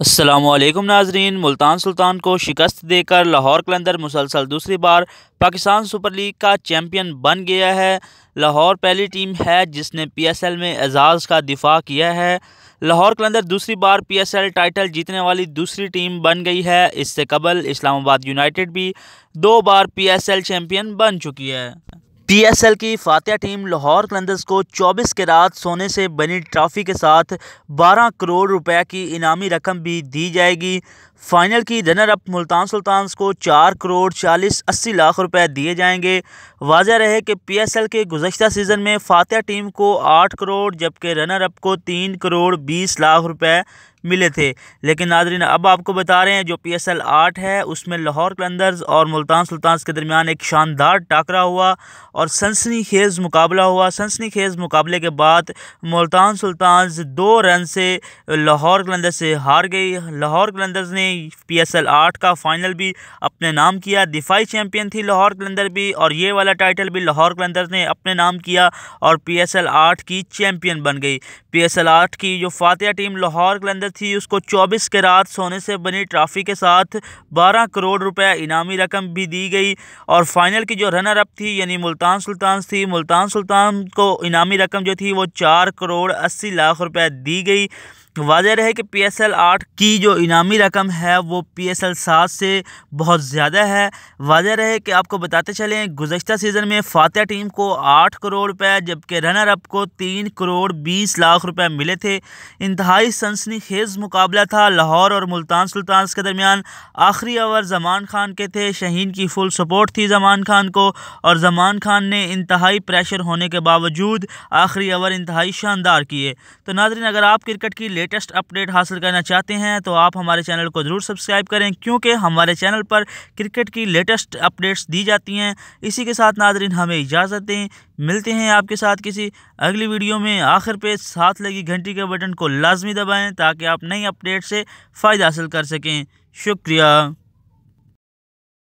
असलम नाजरीन मुल्तान सुल्तान को शिकस्त देकर लाहौर कलंदर मुसलसल दूसरी बार पाकिस्तान सुपर लीग का चैम्पियन बन गया है लाहौर पहली टीम है जिसने पीएसएल में एजाज़ का दिफा किया है लाहौर कलंदर दूसरी बार पीएसएल टाइटल जीतने वाली दूसरी टीम बन गई है इससे कबल इस्लामाबाद यूनाइटेड भी दो बार पीएसएल चैम्पियन बन चुकी है पीएसएल की फातिया टीम लाहौर कलंदर्स को 24 के रात सोने से बनी ट्रॉफी के साथ 12 करोड़ रुपए की इनामी रकम भी दी जाएगी फाइनल की रनर अप मुल्तान सुल्तान को चार करोड़ चालीस अस्सी लाख रुपए दिए जाएंगे वाजह रहे कि पीएसएल के गुजशत सीज़न में फातह टीम को आठ करोड़ जबकि रनर अप को तीन करोड़ बीस लाख रुपए मिले थे लेकिन नाजरीन अब आपको बता रहे हैं जो पी एस एल आठ है उसमें लाहौर कलंदर्स और मुल्तान सुल्तान के दरमियान एक शानदार टाकरा हुआ और सनसनी खेज़ मुकाबला हुआ सनसनी खेज़ मुकाबले के बाद मुल्तान सुल्तान दो रन से लाहौर कलंदर्स से हार गई लाहौर कलंदर्स ने ने पी एस एल आठ का फाइनल भी अपने नाम किया दिफाई चैम्पियन थी लाहौर कलंदर भी और ये वाला टाइटल भी लाहौर कलंदर ने अपने नाम किया और पी एस एल आठ की चैम्पियन बन गई पी एस एल आठ की जो फातह टीम लाहौर कलंदर थी उसको चौबीस के रात सोने से बनी ट्रॉफी के साथ बारह करोड़ रुपये इनामी रकम भी दी गई और फाइनल की जो रनर अप थी यानी मुल्तान सुल्तान थी मुल्तान सुल्तान को इनामी रकम जो थी वो चार करोड़ अस्सी लाख रुपये दी गई वाजह रहे कि पी एस एल आठ की जो इनामी रकम है वो पी एस एल सात से बहुत ज़्यादा है वाजह रहे कि आपको बताते चलें गुजशत सीज़न में फातह टीम को आठ करोड़ रुपये जबकि रनर अप को तीन करोड़ बीस लाख रुपये मिले थे इंतहाई सनसनी खेज़ मुकाबला था लाहौर और मुल्तान सुल्तान के दरमियान आखिरी ओवर जमान खान के थे शहीन की फुल सपोर्ट थी जमान खान को और जमान खान ने इंतहाई प्रेशर होने के बावजूद आखिरी ओवर इंतहाई शानदार किए तो नाजरीन अगर आप क्रिकेट की लेटेस्ट अपडेट हासिल करना चाहते हैं तो आप हमारे चैनल को ज़रूर सब्सक्राइब करें क्योंकि हमारे चैनल पर क्रिकेट की लेटेस्ट अपडेट्स दी जाती हैं इसी के साथ नाजरीन हमें इजाज़त दें मिलते हैं आपके साथ किसी अगली वीडियो में आखिर पे साथ लगी घंटी के बटन को लाजमी दबाएँ ताकि आप नई अपडेट से फ़ायदा हासिल कर सकें शुक्रिया